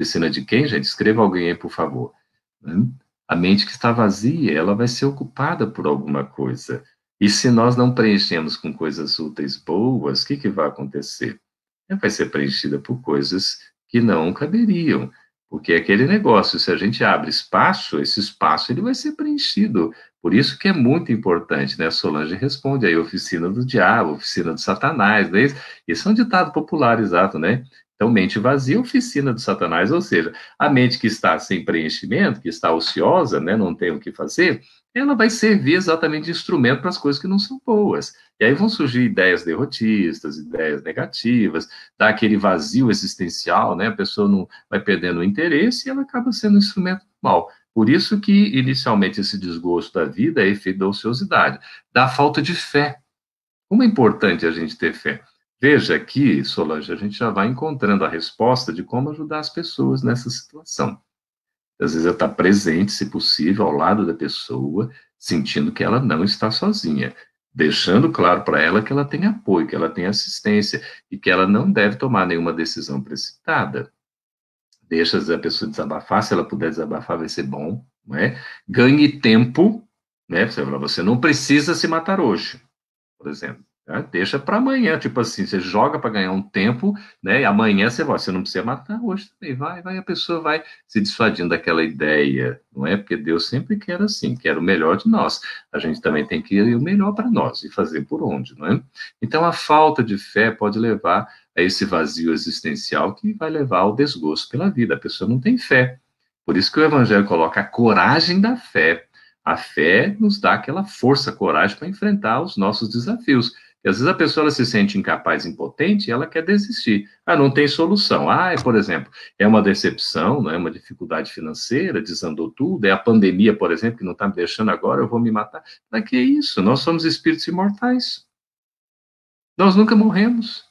Oficina de quem, gente? Escreva alguém aí, por favor. Hum? A mente que está vazia, ela vai ser ocupada por alguma coisa. E se nós não preenchemos com coisas úteis boas, o que, que vai acontecer? É, vai ser preenchida por coisas que não caberiam, porque é aquele negócio, se a gente abre espaço, esse espaço ele vai ser preenchido. Por isso que é muito importante, né? A Solange responde aí, oficina do diabo, oficina do satanás, né? Isso é um ditado popular, exato, né? Então, mente vazia, oficina do satanás, ou seja, a mente que está sem preenchimento, que está ociosa, né? Não tem o que fazer, ela vai servir exatamente de instrumento para as coisas que não são boas. E aí vão surgir ideias derrotistas, ideias negativas, dá aquele vazio existencial, né? A pessoa não vai perdendo o interesse e ela acaba sendo um instrumento mal. Por isso que inicialmente esse desgosto da vida é efeito da ociosidade, da falta de fé. Como é importante a gente ter fé? Veja aqui, Solange, a gente já vai encontrando a resposta de como ajudar as pessoas nessa situação. Às vezes, é estar tá presente, se possível, ao lado da pessoa, sentindo que ela não está sozinha, deixando claro para ela que ela tem apoio, que ela tem assistência e que ela não deve tomar nenhuma decisão precipitada. Deixa a pessoa desabafar, se ela puder desabafar, vai ser bom, não é? Ganhe tempo, né? Você não precisa se matar hoje, por exemplo. Né? Deixa para amanhã, tipo assim, você joga para ganhar um tempo, né? E amanhã você vai, você não precisa matar hoje também, vai, vai, a pessoa vai se dissuadindo daquela ideia, não é? Porque Deus sempre quer assim, quer o melhor de nós. A gente também tem que ir o melhor para nós e fazer por onde, não é? Então a falta de fé pode levar a esse vazio existencial que vai levar ao desgosto pela vida. A pessoa não tem fé. Por isso que o evangelho coloca a coragem da fé. A fé nos dá aquela força, coragem para enfrentar os nossos desafios e às vezes a pessoa ela se sente incapaz, impotente, e ela quer desistir. Ah, não tem solução. Ah, é, por exemplo, é uma decepção, não é uma dificuldade financeira, desandou tudo, é a pandemia, por exemplo, que não está me deixando agora, eu vou me matar. Mas que é isso? Nós somos espíritos imortais. Nós nunca morremos.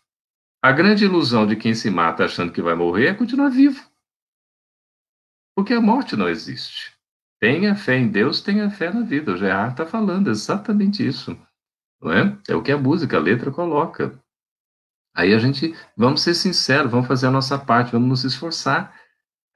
A grande ilusão de quem se mata achando que vai morrer é continuar vivo. Porque a morte não existe. Tenha fé em Deus, tenha fé na vida. O Gerard está falando exatamente isso não é? É o que a música, a letra coloca. Aí a gente, vamos ser sinceros, vamos fazer a nossa parte, vamos nos esforçar.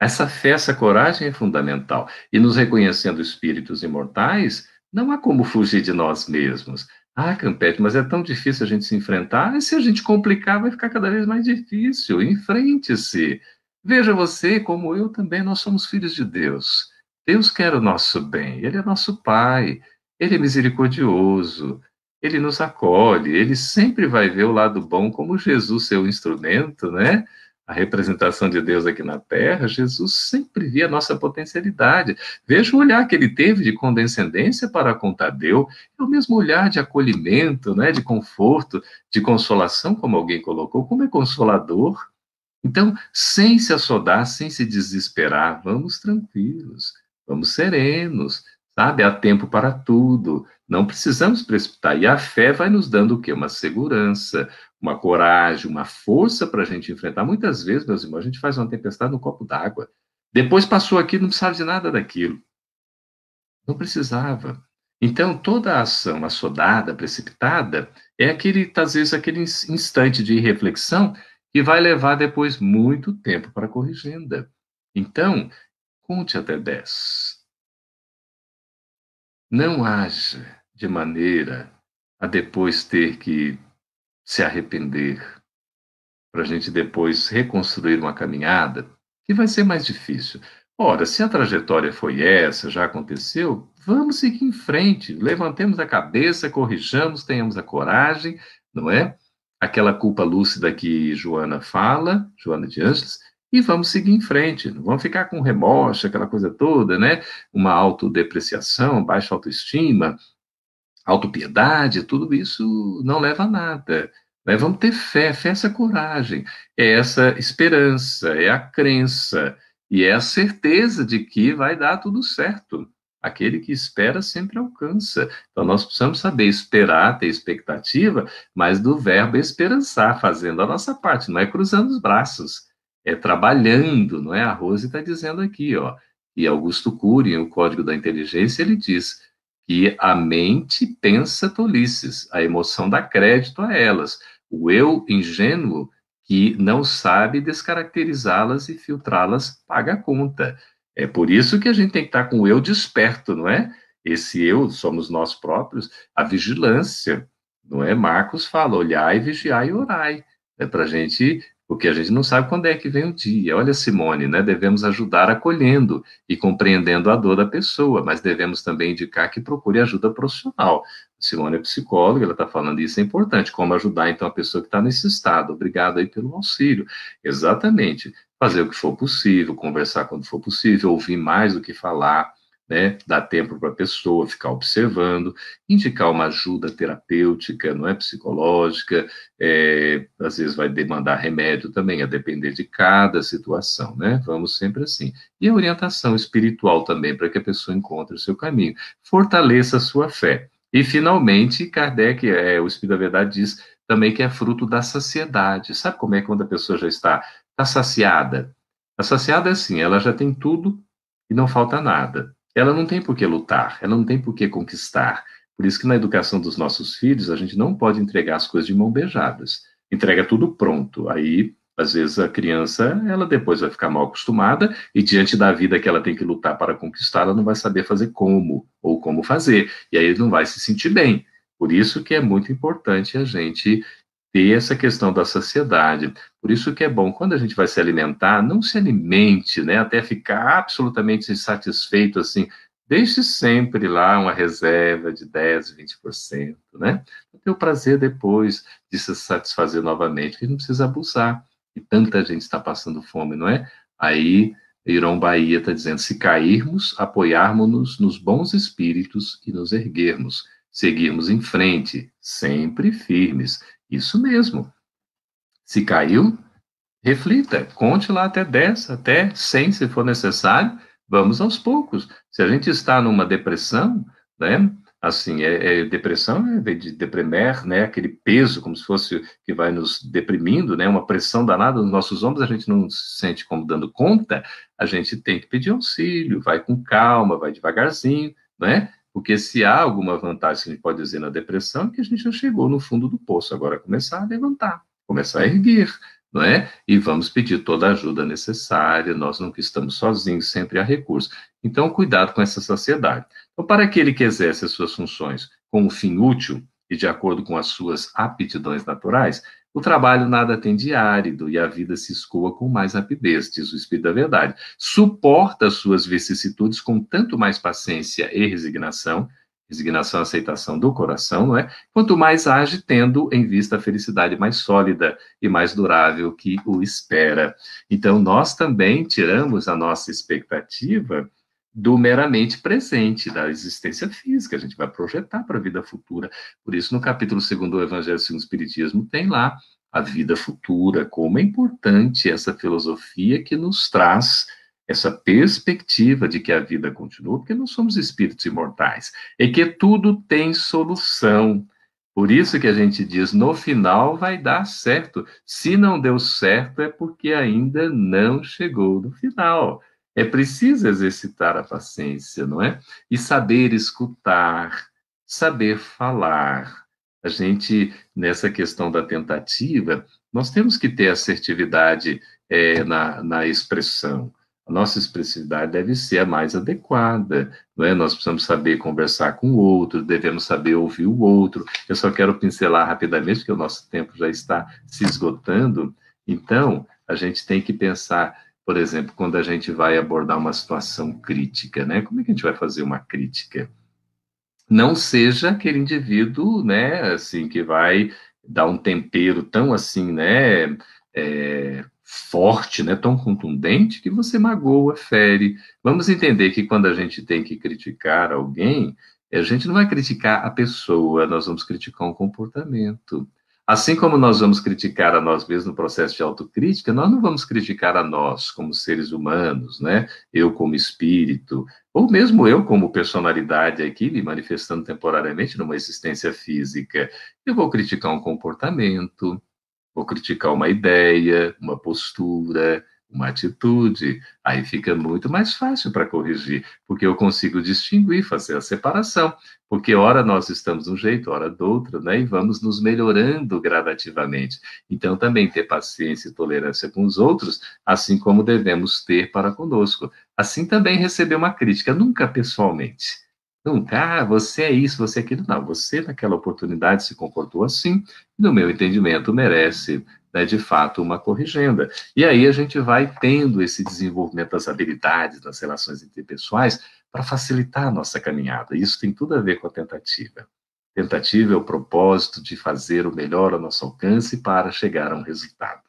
Essa fé, essa coragem é fundamental. E nos reconhecendo espíritos imortais, não há como fugir de nós mesmos. Ah, Campete, mas é tão difícil a gente se enfrentar. E se a gente complicar, vai ficar cada vez mais difícil. Enfrente-se. Veja você, como eu também, nós somos filhos de Deus. Deus quer o nosso bem, Ele é nosso Pai, Ele é misericordioso, ele nos acolhe, ele sempre vai ver o lado bom como Jesus, seu instrumento, né? A representação de Deus aqui na terra, Jesus sempre via a nossa potencialidade. Veja o olhar que ele teve de condescendência para com Tadeu, é o mesmo olhar de acolhimento, né, de conforto, de consolação, como alguém colocou, como é consolador. Então, sem se assodar, sem se desesperar, vamos tranquilos, vamos serenos, sabe? Há tempo para tudo, não precisamos precipitar. E a fé vai nos dando o quê? Uma segurança, uma coragem, uma força para a gente enfrentar. Muitas vezes, meus irmãos, a gente faz uma tempestade no copo d'água. Depois passou aqui, não precisava de nada daquilo. Não precisava. Então, toda a ação assodada, precipitada, é aquele, às vezes, aquele instante de reflexão que vai levar depois muito tempo para corrigenda. Então, conte até 10. Não haja de maneira a depois ter que se arrepender, para a gente depois reconstruir uma caminhada que vai ser mais difícil. Ora, se a trajetória foi essa, já aconteceu, vamos seguir em frente, levantemos a cabeça, corrijamos, tenhamos a coragem, não é? Aquela culpa lúcida que Joana fala, Joana de Angeles, e vamos seguir em frente, não vamos ficar com remorso, aquela coisa toda, né? Uma autodepreciação, baixa autoestima, autopiedade, tudo isso não leva a nada. Né? Vamos ter fé, fé é essa coragem, é essa esperança, é a crença e é a certeza de que vai dar tudo certo. Aquele que espera sempre alcança. Então nós precisamos saber esperar, ter expectativa, mas do verbo esperançar, fazendo a nossa parte, não é cruzando os braços, é trabalhando, não é? A Rose está dizendo aqui, ó. E Augusto Cury, o Código da Inteligência, ele diz: e a mente pensa tolices, a emoção dá crédito a elas. O eu ingênuo, que não sabe descaracterizá-las e filtrá-las, paga a conta. É por isso que a gente tem que estar com o eu desperto, não é? Esse eu somos nós próprios, a vigilância, não é? Marcos fala: olhai, vigiai e orai. É para a gente porque a gente não sabe quando é que vem o dia. Olha, Simone, né, devemos ajudar acolhendo e compreendendo a dor da pessoa, mas devemos também indicar que procure ajuda profissional. Simone é psicóloga, ela está falando isso, é importante. Como ajudar, então, a pessoa que está nesse estado? Obrigado aí pelo auxílio. Exatamente. Fazer o que for possível, conversar quando for possível, ouvir mais do que falar, né? Dar tempo para a pessoa ficar observando, indicar uma ajuda terapêutica, não é psicológica, é, às vezes vai demandar remédio também, a depender de cada situação, né? Vamos sempre assim. E a orientação espiritual também para que a pessoa encontre o seu caminho, fortaleça a sua fé. E finalmente, Kardec, é, o Espírito da Verdade diz também que é fruto da saciedade. Sabe como é quando a pessoa já está, tá saciada? A saciada é assim, ela já tem tudo e não falta nada ela não tem por que lutar, ela não tem por que conquistar. Por isso que na educação dos nossos filhos, a gente não pode entregar as coisas de mão beijadas. Entrega tudo pronto. Aí, às vezes, a criança, ela depois vai ficar mal acostumada e diante da vida que ela tem que lutar para conquistar, ela não vai saber fazer como ou como fazer. E aí não vai se sentir bem. Por isso que é muito importante a gente ter essa questão da saciedade. Por isso que é bom, quando a gente vai se alimentar, não se alimente, né, até ficar absolutamente insatisfeito assim, deixe sempre lá uma reserva de 10, 20%, né, para ter o prazer depois de se satisfazer novamente, que não precisa abusar, e tanta gente está passando fome, não é? Aí, Irão Bahia está dizendo, se cairmos, apoiarmos-nos nos bons espíritos e nos erguermos, seguirmos em frente, sempre firmes, isso mesmo. Se caiu, reflita, conte lá até 10, até 100, se for necessário, vamos aos poucos. Se a gente está numa depressão, né? Assim, é, é depressão é de depremer, né? Aquele peso, como se fosse que vai nos deprimindo, né? Uma pressão danada nos nossos ombros, a gente não se sente como dando conta. A gente tem que pedir auxílio, vai com calma, vai devagarzinho, né? Porque se há alguma vantagem que a gente pode dizer na depressão, é que a gente já chegou no fundo do poço, agora começar a levantar, começar a erguer, não é? E vamos pedir toda a ajuda necessária, nós não estamos sozinhos, sempre há recursos. Então, cuidado com essa saciedade. Então, para aquele que exerce as suas funções com um fim útil e de acordo com as suas aptidões naturais, o trabalho nada tem de árido e a vida se escoa com mais rapidez, diz o Espírito da Verdade. Suporta suas vicissitudes com tanto mais paciência e resignação, resignação, aceitação do coração, não é? Quanto mais age, tendo em vista a felicidade mais sólida e mais durável que o espera. Então, nós também tiramos a nossa expectativa do meramente presente, da existência física. A gente vai projetar para a vida futura. Por isso, no capítulo 2 do Evangelho segundo o Espiritismo, tem lá a vida futura, como é importante essa filosofia que nos traz essa perspectiva de que a vida continua, porque não somos espíritos imortais, e que tudo tem solução. Por isso que a gente diz, no final vai dar certo. Se não deu certo, é porque ainda não chegou no final. É preciso exercitar a paciência, não é? E saber escutar, saber falar. A gente, nessa questão da tentativa, nós temos que ter assertividade é, na, na expressão. A nossa expressividade deve ser a mais adequada, não é? Nós precisamos saber conversar com o outro, devemos saber ouvir o outro. Eu só quero pincelar rapidamente, porque o nosso tempo já está se esgotando. Então, a gente tem que pensar por exemplo, quando a gente vai abordar uma situação crítica, né? Como é que a gente vai fazer uma crítica? Não seja aquele indivíduo, né, assim, que vai dar um tempero tão assim, né, é, forte, né, tão contundente que você magoa, fere. Vamos entender que quando a gente tem que criticar alguém, a gente não vai criticar a pessoa, nós vamos criticar um comportamento. Assim como nós vamos criticar a nós mesmos no processo de autocrítica, nós não vamos criticar a nós como seres humanos, né? Eu como espírito, ou mesmo eu como personalidade aqui me manifestando temporariamente numa existência física. Eu vou criticar um comportamento, vou criticar uma ideia, uma postura, uma atitude, aí fica muito mais fácil para corrigir, porque eu consigo distinguir, fazer a separação, porque ora nós estamos de um jeito, ora do outro, né? E vamos nos melhorando gradativamente. Então também ter paciência e tolerância com os outros, assim como devemos ter para conosco. Assim também receber uma crítica, nunca pessoalmente. Nunca, ah, você é isso, você é aquilo. Não, você naquela oportunidade se comportou assim, no meu entendimento merece né, de fato, uma corrigenda. E aí a gente vai tendo esse desenvolvimento das habilidades, das relações interpessoais, para facilitar a nossa caminhada. Isso tem tudo a ver com a tentativa. Tentativa é o propósito de fazer o melhor ao nosso alcance para chegar a um resultado.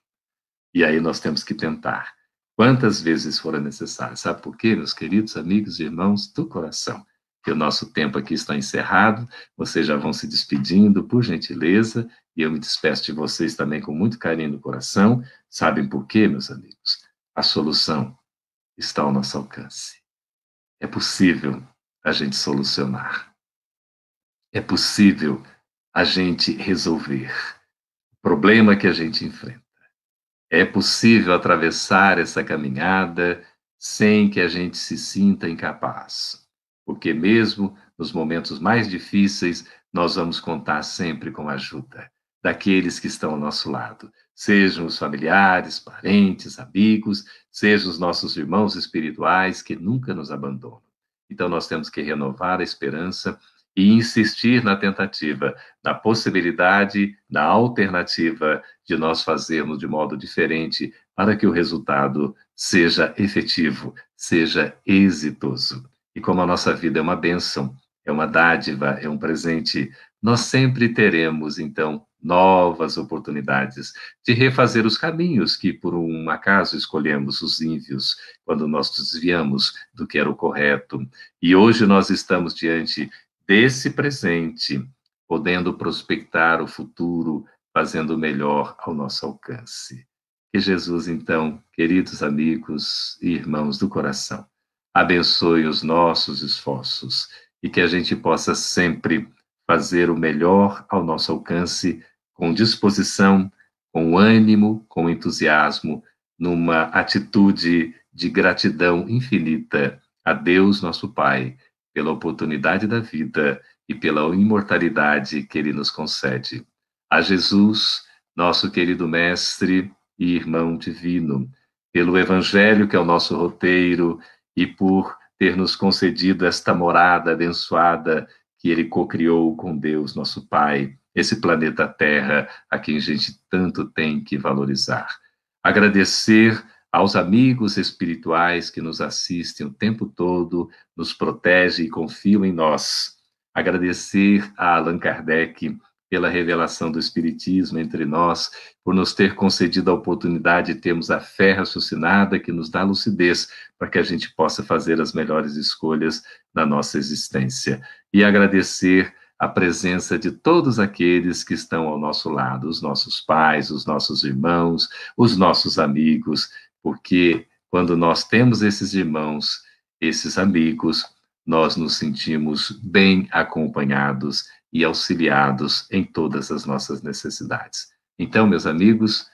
E aí nós temos que tentar. Quantas vezes for necessário Sabe por quê, meus queridos amigos e irmãos do coração? que o nosso tempo aqui está encerrado. Vocês já vão se despedindo, por gentileza, e eu me despeço de vocês também com muito carinho no coração. Sabem por quê, meus amigos? A solução está ao nosso alcance. É possível a gente solucionar. É possível a gente resolver o problema que a gente enfrenta. É possível atravessar essa caminhada sem que a gente se sinta incapaz porque mesmo nos momentos mais difíceis, nós vamos contar sempre com a ajuda daqueles que estão ao nosso lado, sejam os familiares, parentes, amigos, sejam os nossos irmãos espirituais que nunca nos abandonam. Então nós temos que renovar a esperança e insistir na tentativa, na possibilidade, na alternativa de nós fazermos de modo diferente para que o resultado seja efetivo, seja exitoso. E como a nossa vida é uma bênção, é uma dádiva, é um presente, nós sempre teremos, então, novas oportunidades de refazer os caminhos que, por um acaso, escolhemos os ímpios quando nós desviamos do que era o correto. E hoje nós estamos diante desse presente, podendo prospectar o futuro, fazendo o melhor ao nosso alcance. Que Jesus, então, queridos amigos e irmãos do coração, abençoe os nossos esforços e que a gente possa sempre fazer o melhor ao nosso alcance, com disposição, com ânimo, com entusiasmo, numa atitude de gratidão infinita a Deus, nosso Pai, pela oportunidade da vida e pela imortalidade que Ele nos concede. A Jesus, nosso querido Mestre e Irmão Divino, pelo Evangelho, que é o nosso roteiro e por ter nos concedido esta morada abençoada que ele cocriou com Deus, nosso Pai, esse planeta Terra a quem a gente tanto tem que valorizar. Agradecer aos amigos espirituais que nos assistem o tempo todo, nos protegem e confiam em nós. Agradecer a Allan Kardec pela revelação do Espiritismo entre nós, por nos ter concedido a oportunidade de termos a fé raciocinada que nos dá lucidez para que a gente possa fazer as melhores escolhas na nossa existência. E agradecer a presença de todos aqueles que estão ao nosso lado, os nossos pais, os nossos irmãos, os nossos amigos, porque quando nós temos esses irmãos, esses amigos, nós nos sentimos bem acompanhados e auxiliados em todas as nossas necessidades. Então, meus amigos,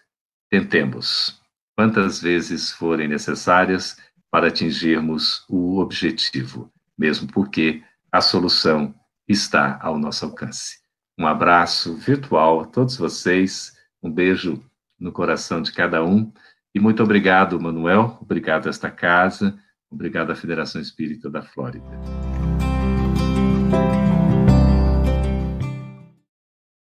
tentemos quantas vezes forem necessárias para atingirmos o objetivo, mesmo porque a solução está ao nosso alcance. Um abraço virtual a todos vocês, um beijo no coração de cada um e muito obrigado, Manuel, obrigado a esta casa, obrigado à Federação Espírita da Flórida.